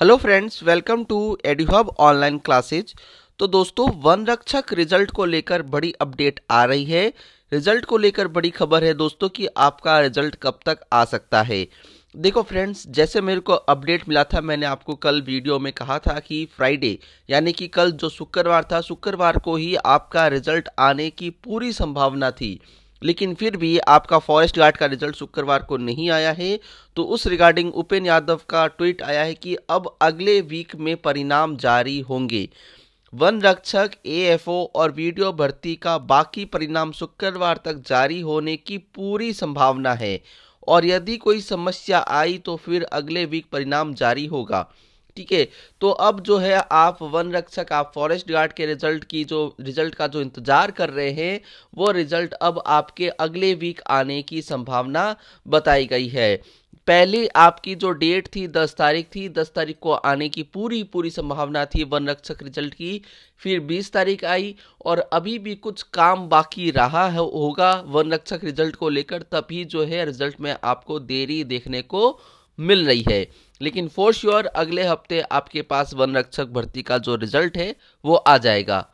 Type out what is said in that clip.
hello friends welcome to Edihub online classes तो दोस्तों one रक्षक रिजल्ट को लेकर बड़ी अपडेट आ रही है रिजल्ट को लेकर बड़ी खबर है दोस्तों कि आपका रिजल्ट कब तक आ सकता है देखो फ्रेंड्स जैसे मेरे को अपडेट मिला था मैंने आपको कल वीडियो में कहा था कि फ्राइडे यानी कि कल जो शुक्रवार था शुक्रवार को ही आपका रिजल्ट आने की पूरी संभावना थी लेकिन फिर भी आपका फॉरेस्ट गार्ड का रिजल्ट शुक्रवार को नहीं आया है तो उस रिगार्डिंग उपेन यादव का ट्वीट आया है कि अब अगले वीक में परिणाम जारी होंगे वन रक्षक ए और वीडियो भर्ती का बाकी परिणाम शुक्रवार तक जारी होने की पूरी संभावना है और यदि कोई समस्या आई तो फिर अगले वीक परिणाम जारी होगा ठीक है तो अब जो है आप वन रक्षक आप फॉरेस्ट गार्ड के रिजल्ट की जो रिजल्ट का जो इंतजार कर रहे हैं वो रिजल्ट अब आपके अगले वीक आने की संभावना बताई गई है पहले आपकी जो डेट थी दस तारीख थी दस तारीख को आने की पूरी पूरी संभावना थी वन रक्षक रिजल्ट की फिर बीस तारीख आई और अभी भी कुछ काम बाकी रहा है होगा वन रक्षक रिजल्ट को लेकर तभी जो है रिजल्ट में आपको देरी देखने को मिल रही है लेकिन फोर श्योर अगले हफ्ते आपके पास वन रक्षक भर्ती का जो रिजल्ट है वो आ जाएगा